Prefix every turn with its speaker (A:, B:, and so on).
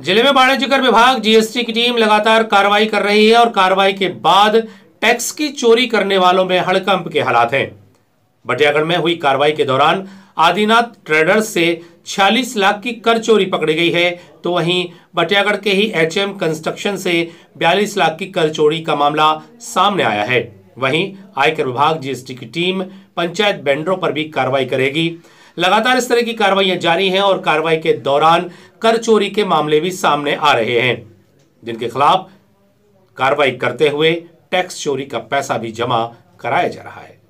A: जिले में वाणिज्य कर विभाग जीएसटी की टीम लगातार कार्रवाई कर रही है और कार्रवाई के बाद टैक्स की चोरी करने वालों में हड़कंप के हालात हैं बटियागढ़ में हुई कार्रवाई के दौरान आदिनाथ ट्रेडर्स से 46 लाख की कर चोरी पकड़ी गई है तो वहीं बटियागढ़ के ही एचएम कंस्ट्रक्शन से 42 लाख की कर चोरी का मामला सामने आया है वहीं आयकर विभाग जीएसटी की टीम पंचायत बेंडरों पर भी कार्रवाई करेगी लगातार इस तरह की कार्रवाइयां जारी हैं और कार्रवाई के दौरान कर चोरी के मामले भी सामने आ रहे हैं जिनके खिलाफ कार्रवाई करते हुए टैक्स चोरी का पैसा भी जमा कराया जा रहा है